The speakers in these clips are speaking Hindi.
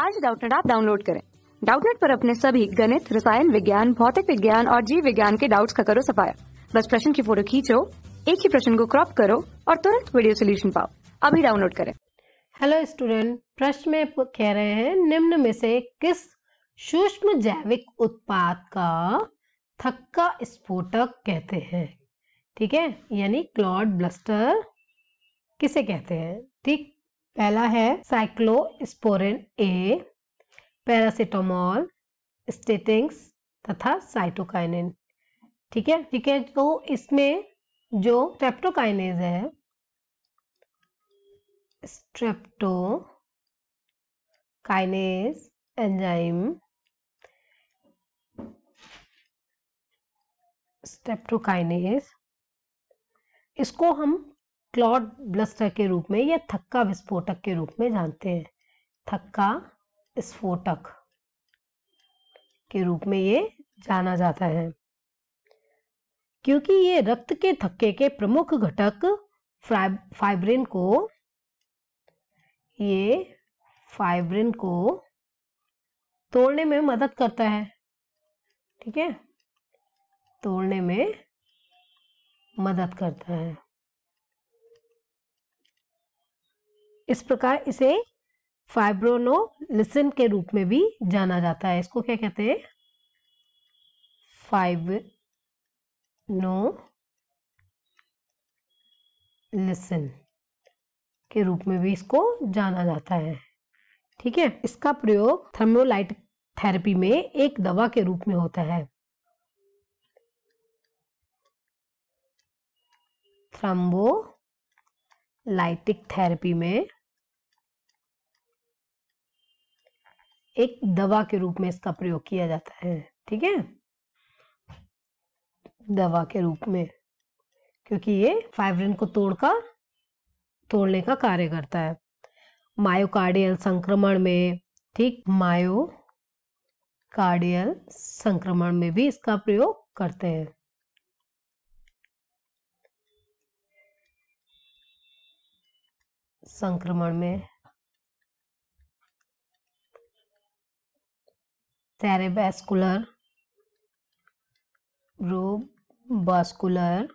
आज डाउटनेट आप डाउनलोड करें डाउटनेट पर अपने सभी गणित रसायन विज्ञान भौतिक विज्ञान और जीव विज्ञान के डाउट्स का करो सफाया बस प्रश्न की फोटो खींचो एक ही प्रश्न को क्रॉप करो और तुरंत वीडियो सोल्यूशन पाओ अभी डाउनलोड करें हेलो स्टूडेंट प्रश्न में कह रहे हैं निम्न में से किस सूक्ष्म जैविक उत्पाद का थक्का स्फोटक कहते हैं ठीक है यानी क्लॉड ब्लस्टर किसे कहते हैं ठीक पहला है साइक्लोस्पोरिन ए पैरासिटामोल स्टेटिंग्स तथा साइटोकाइनिन ठीक है ठीक है तो इसमें जो स्ट्रेप्टोकाइनेज है स्ट्रेप्टो काइनेज एंजाइम स्ट्रेप्टोकाइनेज इसको हम क्लॉड ब्लस्टर के रूप में या थक्का विस्फोटक के रूप में जानते हैं थक्का स्फोटक के रूप में ये जाना जाता है क्योंकि ये रक्त के थक्के के प्रमुख घटक फाइब्रिन को ये फाइब्रिन को तोड़ने में मदद करता है ठीक है तोड़ने में मदद करता है इस प्रकार इसे फाइब्रोनोलिसिन के रूप में भी जाना जाता है इसको क्या कहते हैं फाइब्रोनोलिसिन के रूप में भी इसको जाना जाता है ठीक है इसका प्रयोग थर्मोलाइट थेरेपी में एक दवा के रूप में होता है थ्रम्बोलाइटिक थेरेपी में एक दवा के रूप में इसका प्रयोग किया जाता है ठीक है दवा के रूप में क्योंकि ये फाइब्रिन को तोड़कर तोड़ने का कार्य करता है मायोकार्डियल संक्रमण में ठीक मायोकार्डियल संक्रमण में भी इसका प्रयोग करते हैं संक्रमण में cerebascular vascular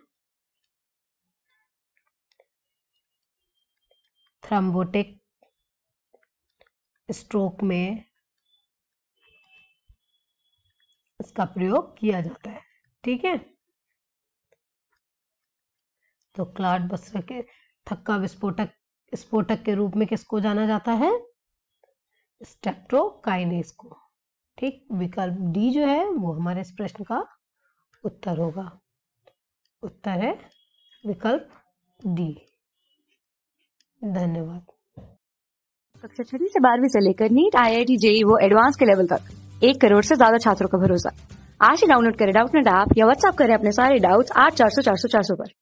थ्रम्बोटिक स्ट्रोक में इसका प्रयोग किया जाता है ठीक है तो क्लाट बस्तर के थक्का विस्फोटक स्फोटक के रूप में किसको जाना जाता है स्टेप्टोकाइनेस को ठीक विकल्प डी जो है वो हमारे इस प्रश्न का उत्तर होगा उत्तर है विकल्प डी धन्यवाद कक्षा छठी से बारहवीं से लेकर NEET I I T JEE वो एडवांस के लेवल तक एक करोड़ से ज्यादा छात्रों का भरोसा आज ही डाउनलोड करें डाउट नेट ऐप या व्हाट्सएप करें अपने सारे डाउट्स आठ चार सौ चार सौ चार सौ पर